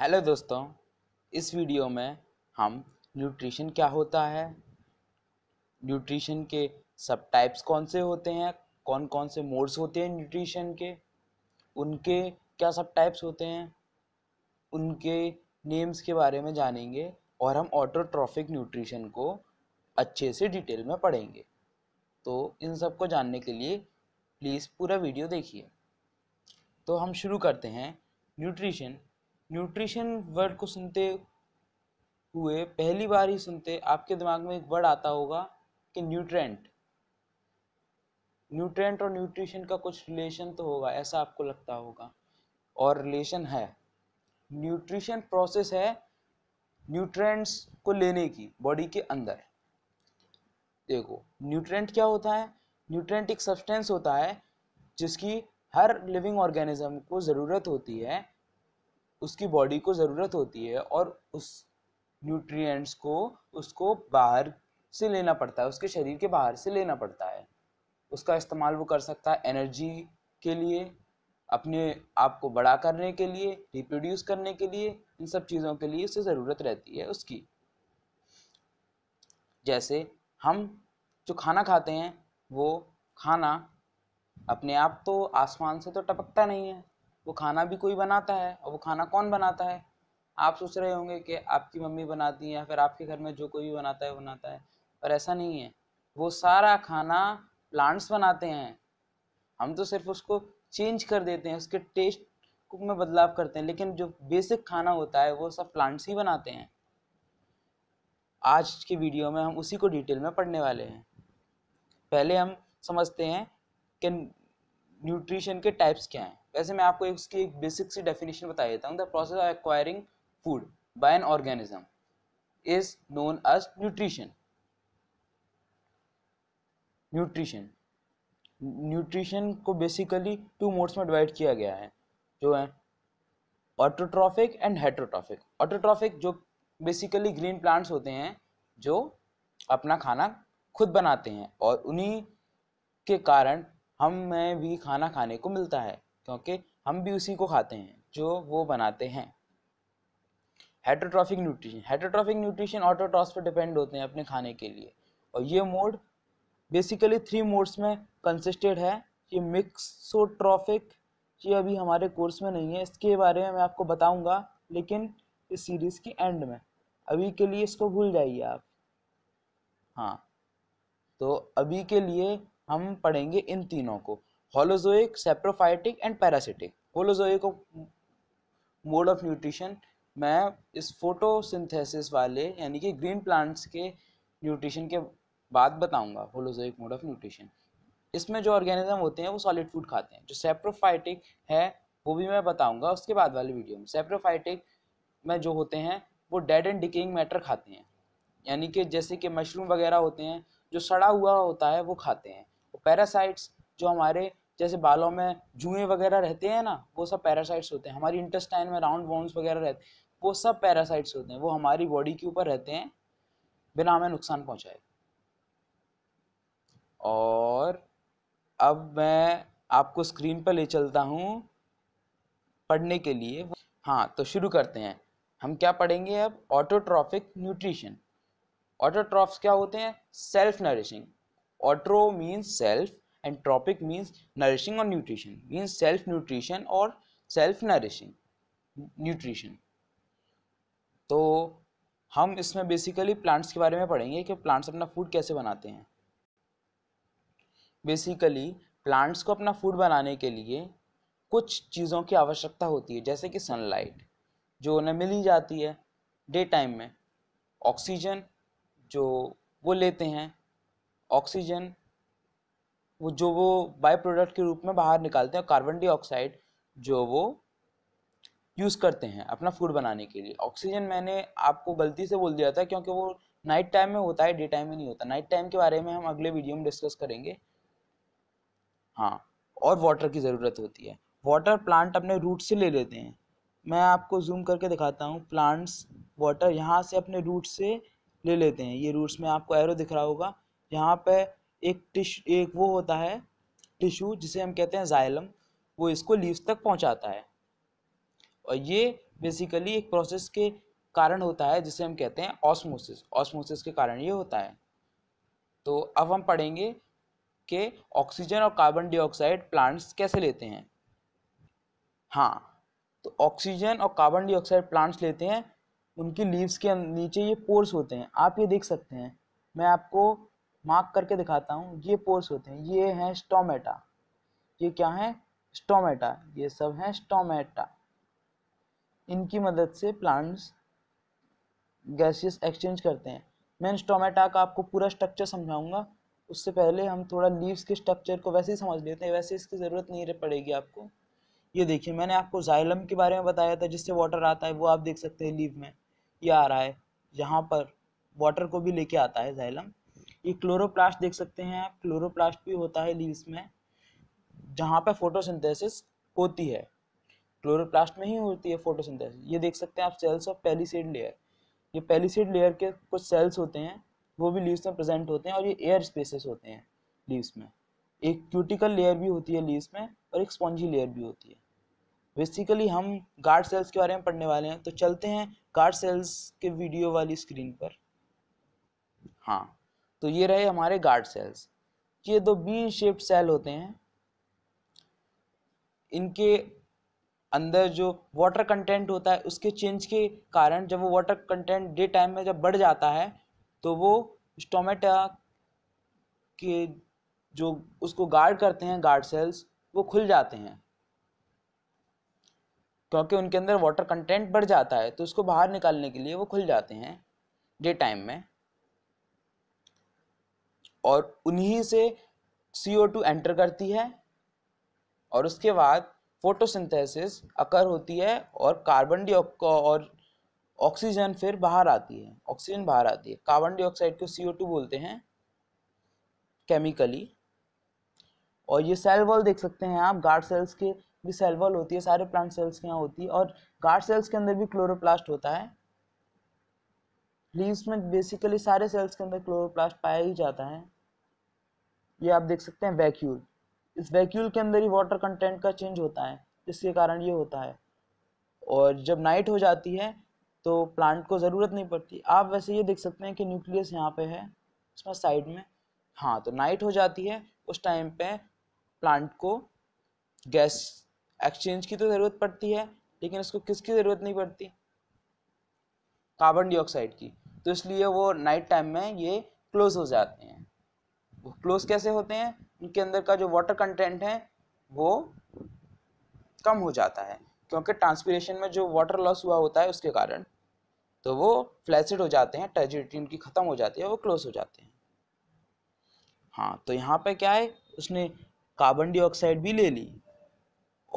hello दोस्तों इस video में हम न्यूट्रिशन क्या होता है न्यूट्रिशन के सब टाइप्स कौन से होते हैं कौन कौन से मोड्स होते हैं न्यूट्रिशन के उनके क्या सब टाइप्स होते हैं उनके नेम्स के बारे में जानेंगे और हम ऑटोट्रॉफिक न्यूट्रिशन को अच्छे से डिटेल में पढ़ेंगे तो इन सब को जानने के लिए प्लीज़ पूरा वीडियो देखिए तो हम शुरू करते हैं न्यूट्रिशन न्यूट्रिशन वर्ड को सुनते हुए पहली बार ही सुनते आपके दिमाग में एक वर्ड आता होगा कि न्यूट्रेंट न्यूट्रेंट और न्यूट्रिशन का कुछ रिलेशन तो होगा ऐसा आपको लगता होगा और रिलेशन है न्यूट्रिशन प्रोसेस है न्यूट्रेंट्स को लेने की बॉडी के अंदर देखो न्यूट्रेंट क्या होता है न्यूट्रेंट एक सब्सटेंस होता है जिसकी हर लिविंग ऑर्गेनिज्म को ज़रूरत होती है उसकी बॉडी को ज़रूरत होती है और उस न्यूट्रिएंट्स को उसको बाहर से लेना पड़ता है उसके शरीर के बाहर से लेना पड़ता है उसका इस्तेमाल वो कर सकता है एनर्जी के लिए अपने आप को बड़ा करने के लिए रिप्रोड्यूस करने के लिए इन सब चीज़ों के लिए उसे ज़रूरत रहती है उसकी जैसे हम जो खाना खाते हैं वो खाना अपने आप तो आसमान से तो टपकता नहीं है वो खाना भी कोई बनाता है और वो खाना कौन बनाता है आप सोच रहे होंगे कि आपकी मम्मी बनाती है या फिर आपके घर में जो कोई भी बनाता है बनाता है पर ऐसा नहीं है वो सारा खाना प्लांट्स बनाते हैं हम तो सिर्फ उसको चेंज कर देते हैं उसके टेस्ट कुक में बदलाव करते हैं लेकिन जो बेसिक खाना होता है वो सब प्लांट्स ही बनाते हैं आज के वीडियो में हम उसी को डिटेल में पढ़ने वाले हैं पहले हम समझते हैं कि न्यूट्रिशन के टाइप्स क्या हैं वैसे मैं आपको इसकी एक बेसिक सी डेफिनेशन बता देता हूँ the process of acquiring food by an organism is known as nutrition nutrition nutrition को बेसिकली टू मोड्स में डिवाइड किया गया है जो है ऑटोट्रॉफिक एंड हेट्रोट्रॉफिक ऑटोट्रॉफिक जो बेसिकली ग्रीन प्लांट्स होते हैं जो अपना खाना खुद बनाते हैं और उन्हीं के कारण हमें भी खाना खाने को मिलता है क्योंकि हम भी उसी को खाते हैं जो वो बनाते हैं heterotrophic nutrition heterotrophic nutrition autotrophs पर डिपेंड होते हैं अपने खाने के लिए और ये मोड बेसिकली थ्री मोड्स में कंसिस्टेड है ये मिक्सोट्रॉफिक ये अभी हमारे कोर्स में नहीं है इसके बारे में मैं आपको बताऊंगा लेकिन इस सीरीज़ की एंड में अभी के लिए इसको भूल जाइए आप हाँ तो अभी के लिए हम पढ़ेंगे इन तीनों को holozoic saprophytic and parasitic holozoic mode of nutrition मैं इस फोटोसिंथेसिस वाले यानी कि ग्रीन प्लांट्स के न्यूट्रिशन के बाद बताऊंगा होलोजोइक मोड ऑफ न्यूट्रिशन इसमें जो ऑर्गेनिज्म होते हैं वो सॉलिड फूड खाते हैं जो सेप्रोफाइटिक है वो भी मैं बताऊंगा उसके बाद वाले वीडियो में सेप्रोफाइटिक में जो होते हैं वो डेड एंड डिकेइंग मैटर खाते हैं यानी कि जैसे कि मशरूम वगैरह होते हैं जो सड़ा हुआ होता है वो खाते हैं वो पैरासाइट्स जो हमारे जैसे बालों में जुएँ वगैरह रहते हैं ना वो सब पैरासाइट्स होते हैं हमारी इंटेस्टाइन में राउंड बॉन्स वगैरह रहते हैं वो सब पैरासाइट्स होते हैं वो हमारी बॉडी के ऊपर रहते हैं बिना हमें नुकसान पहुँचाए और अब मैं आपको स्क्रीन पर ले चलता हूँ पढ़ने के लिए हाँ तो शुरू करते हैं हम क्या पढ़ेंगे अब ऑटोट्रॉफिक न्यूट्रिशन ऑटोट्रॉफ्स क्या होते हैं self nourishing auto means self and tropic means nourishing और न्यूट्रिशन मीन्स सेल्फ न्यूट्रिशन और सेल्फ नरिशिंग न्यूट्रिशन तो हम इसमें बेसिकली प्लांट्स के बारे में पढ़ेंगे कि प्लांट्स अपना फूड कैसे बनाते हैं बेसिकली प्लांट्स को अपना फूड बनाने के लिए कुछ चीज़ों की आवश्यकता होती है जैसे कि सनलाइट जो उन्हें मिल ही जाती है डे टाइम में ऑक्सीजन जो वो लेते हैं ऑक्सीजन वो जो वो बाय प्रोडक्ट के रूप में बाहर निकालते हैं कार्बन डाइऑक्साइड जो वो यूज़ करते हैं अपना फूड बनाने के लिए ऑक्सीजन मैंने आपको गलती से बोल दिया था क्योंकि वो नाइट टाइम में होता है डे टाइम में नहीं होता नाइट टाइम के बारे में हम अगले वीडियो में डिस्कस करेंगे हाँ और वाटर की ज़रूरत होती है वाटर प्लांट अपने रूट से ले लेते हैं मैं आपको जूम करके दिखाता हूँ प्लांट्स वाटर यहाँ से अपने रूट से ले लेते हैं ये रूट्स में आपको एरो दिख रहा होगा यहाँ पे एक टिश एक वो होता है टिश्यू जिसे हम कहते हैं जाइलम वो इसको लीव्स तक पहुँचाता है और ये बेसिकली एक प्रोसेस के कारण होता है जिसे हम कहते हैं ऑस्मोसिस ऑस्मोसिस के कारण ये होता है तो अब हम पढ़ेंगे कि ऑक्सीजन और कार्बन डाइऑक्साइड प्लांट्स कैसे लेते हैं हाँ तो ऑक्सीजन और कार्बन डाइऑक्साइड प्लांट्स लेते हैं उनकी लीव्स के नीचे ये पोर्स होते हैं आप ये देख सकते हैं मैं आपको मार्क करके दिखाता हूँ ये पोर्स होते हैं ये हैं स्टोमेटा ये क्या है स्टोमेटा ये सब हैं स्टोमेटा इनकी मदद से प्लांट्स गैसेस एक्सचेंज करते हैं मैं स्टोमेटा का आपको पूरा स्ट्रक्चर समझाऊंगा उससे पहले हम थोड़ा लीव्स के स्ट्रक्चर को वैसे ही समझ लेते हैं वैसे इसकी ज़रूरत नहीं पड़ेगी आपको ये देखिए मैंने आपको जाइलम के बारे में बताया था जिससे वाटर आता है वो आप देख सकते हैं लीव में ये आ रहा है यहाँ पर वाटर को भी लेके आता है जाइलम ये क्लोरोप्लास्ट देख सकते हैं आप क्लोरोप्लास्ट भी होता है लीव्स में जहाँ पर फोटोसिंथेसिस होती है क्लोरोप्लास्ट में ही होती है फोटोसिंथेसिस ये देख सकते हैं आप सेल्स ऑफ पेलीसीड लेयर ये पेलीसीड लेयर के कुछ सेल्स होते हैं वो भी लीव्स में प्रेजेंट होते हैं और ये एयर स्पेसेस होते हैं लीव्स में एक क्यूटिकल लेयर भी होती है लीव्स में और एक स्पॉन्जी लेयर भी होती है बेसिकली हम गार्ड सेल्स के बारे में पढ़ने वाले हैं तो चलते हैं गार्ड सेल्स के वीडियो वाली स्क्रीन पर हाँ तो ये रहे हमारे गार्ड सेल्स ये दो बी शेप्ड सेल होते हैं इनके अंदर जो वाटर कंटेंट होता है उसके चेंज के कारण जब वो वाटर कंटेंट डे टाइम में जब बढ़ जाता है तो वो स्टोमेटा के जो उसको गार्ड करते हैं गार्ड सेल्स वो खुल जाते हैं क्योंकि उनके अंदर वाटर कंटेंट बढ़ जाता है तो उसको बाहर निकालने के लिए वो खुल जाते हैं डे टाइम में और उन्हीं से सी ओ टू एंटर करती है और उसके बाद फोटोसिंथेसिस अकर होती है और कार्बन और ऑक्सीजन फिर बाहर आती है ऑक्सीजन बाहर आती है कार्बन डाइऑक्साइड को सी ओ टू बोलते हैं केमिकली और ये सेल वॉल देख सकते हैं आप गार्ड सेल्स के भी सेल वॉल होती है सारे प्लांट सेल्स के यहाँ होती है और गार्ड सेल्स के अंदर भी क्लोरोप्लास्ट होता है लीव्स में बेसिकली सारे सेल्स के अंदर क्लोरोप्लास्ट पाया ही जाता है ये आप देख सकते हैं वैक्यूल इस वैक्यूल के अंदर ही वाटर कंटेंट का चेंज होता है इसके कारण ये होता है और जब नाइट हो जाती है तो प्लांट को ज़रूरत नहीं पड़ती आप वैसे ये देख सकते हैं कि न्यूक्लियस यहाँ पे है इसमें साइड में हाँ तो नाइट हो जाती है उस टाइम पे प्लांट को गैस एक्सचेंज की तो ज़रूरत पड़ती है लेकिन उसको किसकी ज़रूरत नहीं पड़ती कार्बन डिऑक्साइड की तो इसलिए वो नाइट टाइम में ये क्लोज हो जाते हैं वो क्लोज कैसे होते हैं उनके अंदर का जो वाटर कंटेंट है वो कम हो जाता है क्योंकि ट्रांसपीरेशन में जो वाटर लॉस हुआ होता है उसके कारण तो वो फ्लैसिड हो जाते हैं टर्जिटी उनकी ख़त्म हो जाती है वो क्लोज हो जाते हैं हाँ तो यहाँ पे क्या है उसने कार्बन डाइऑक्साइड भी ले ली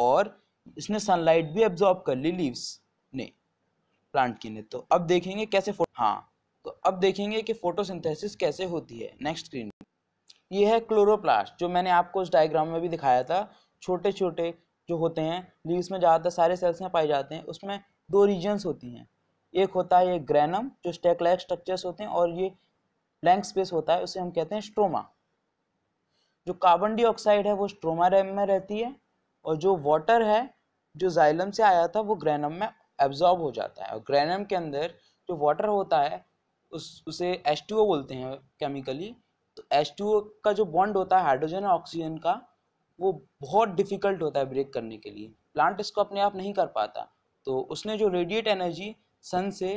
और इसने सनलाइट भी एब्जॉर्ब कर ली लीव्स ने प्लांट की लिए तो अब देखेंगे कैसे हाँ तो अब देखेंगे कि फोटोसिंथेसिस कैसे होती है नेक्स्ट स्क्रीन ये है क्लोरोप्लास्ट जो मैंने आपको उस डायग्राम में भी दिखाया था छोटे छोटे जो होते हैं लीव्स में ज़्यादातर सारे सेल्स में पाए जाते हैं उसमें दो रीजन्स होती हैं एक होता है ये ग्रैनम जो स्टेक लाइक स्ट्रक्चर्स होते हैं और ये ब्लैंक स्पेस होता है उसे हम कहते हैं स्ट्रोमा जो कार्बन डाइऑक्साइड है वो स्ट्रोमा में रहती है और जो वाटर है जो जाइलम से आया था वो ग्रैनम में एब्जॉर्ब हो जाता है और ग्रेनम के अंदर जो वाटर होता है उस उसे एच बोलते हैं केमिकली तो एच का जो बॉन्ड होता है हाइड्रोजन और ऑक्सीजन का वो बहुत डिफ़िकल्ट होता है ब्रेक करने के लिए प्लांट इसको अपने आप नहीं कर पाता तो उसने जो रेडिएट एनर्जी सन से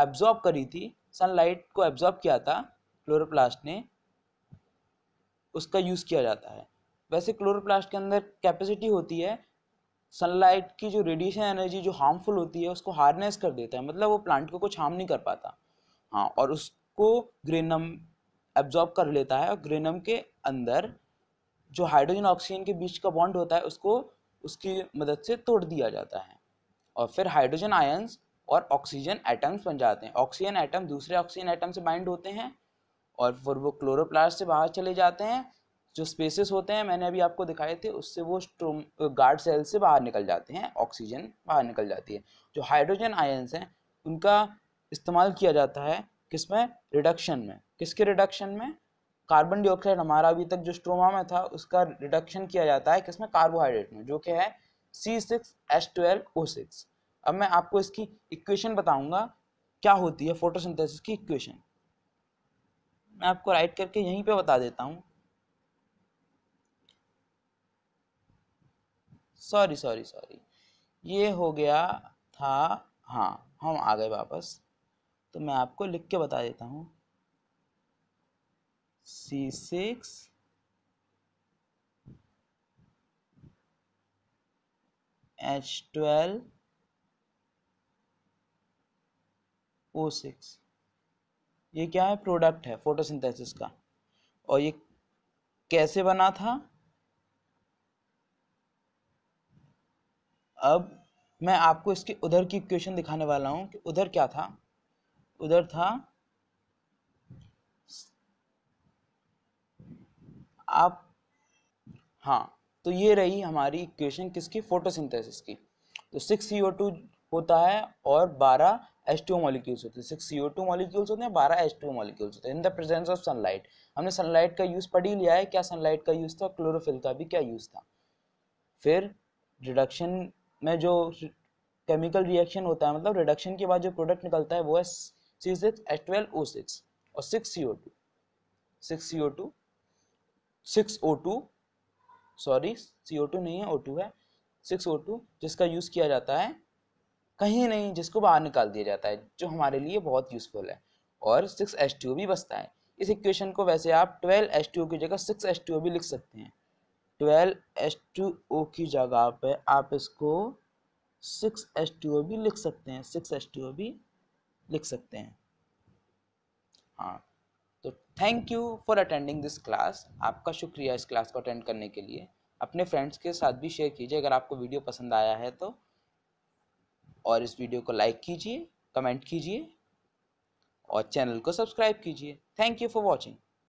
एब्जॉर्ब करी थी सनलाइट को एब्जॉर्ब किया था क्लोरोप्लास्ट ने उसका यूज़ किया जाता है वैसे क्लोरोप्लास्ट के अंदर कैपेसिटी होती है सनलाइट की जो रेडिएशन एनर्जी जो हार्मफुल होती है उसको हार्नेस कर देता है मतलब वो प्लांट को कुछ हार्म नहीं कर पाता हाँ और उसको ग्रेनम एब्जॉर्ब कर लेता है और ग्रेनम के अंदर जो हाइड्रोजन ऑक्सीजन के बीच का बॉन्ड होता है उसको उसकी मदद से तोड़ दिया जाता है और फिर हाइड्रोजन आयन्स और ऑक्सीजन एटम्स बन जाते हैं ऑक्सीजन एटम दूसरे ऑक्सीजन एटम से बाइंड होते हैं और फिर वो क्लोरोप्लास्ट से बाहर चले जाते हैं जो स्पेसेस होते हैं मैंने अभी आपको दिखाए थे उससे वो गार्ड सेल से बाहर निकल जाते हैं ऑक्सीजन बाहर निकल जाती है जो हाइड्रोजन आयन्स हैं उनका इस्तेमाल किया जाता है किसमें रिडक्शन में किसके रिडक्शन में कार्बन डाइऑक्साइड हमारा अभी तक जो स्ट्रोमा में था उसका रिडक्शन किया जाता है किसमें कार्बोहाइड्रेट में जो कि है C six H twelve O six अब मैं आपको इसकी इक्वेशन बताऊंगा क्या होती है फोटोसिंथेसिस की इक्वेशन मैं आपको राइट करके यहीं पे बता देता हूँ सॉरी सॉरी सॉरी ये हो गया था हाँ हम आ गए वापस तो मैं आपको लिख के बता देता हूँ C six H twelve O six ये क्या है प्रोडक्ट है फोटोसिंथेसिस का और ये कैसे बना था अब मैं आपको इसके उधर की इक्वेशन दिखाने वाला हूँ कि उधर क्या था उधर था आप हाँ तो ये रही हमारी इक्वेशन किसकी फोटोसिंथेसिस की तो सिक्स सी होता है और बारह एच टू मॉलिक्यूल्स होते हैं सिक्स सी मॉलिक्यूल्स होते हैं बारह एच टू मॉलिक्यूल्स होते हैं in the presence of sunlight हमने सनलाइट का यूज़ पढ़ ही लिया है क्या सनलाइट का यूज़ था क्लोरोफिल का भी क्या यूज़ था फिर रिडक्शन में जो केमिकल रिएक्शन होता है मतलब रिडक्शन के बाद जो प्रोडक्ट निकलता है वो है C six H twelve O six और six C O two six C O two six O two sorry C O two नहीं है ओ टू है सिक्स ओ टू जिसका यूज़ किया जाता है कहीं नहीं जिसको बाहर निकाल दिया जाता है जो हमारे लिए बहुत यूज़फुल है और सिक्स एच टू भी बचता है इस इक्वेशन को वैसे आप ट्वेल्व एच टू की जगह सिक्स एच टू भी लिख सकते हैं ट्वेल्व टू ओ की जगह पे आप इसको सिक्स एस टू ओ भी लिख सकते हैं सिक्स एस टू ओ भी लिख सकते हैं हाँ तो thank you for attending this class आपका शुक्रिया इस क्लास को अटेंड करने के लिए अपने फ्रेंड्स के साथ भी शेयर कीजिए अगर आपको वीडियो पसंद आया है तो और इस वीडियो को लाइक कीजिए कमेंट कीजिए और चैनल को सब्सक्राइब कीजिए थैंक यू फॉर वॉचिंग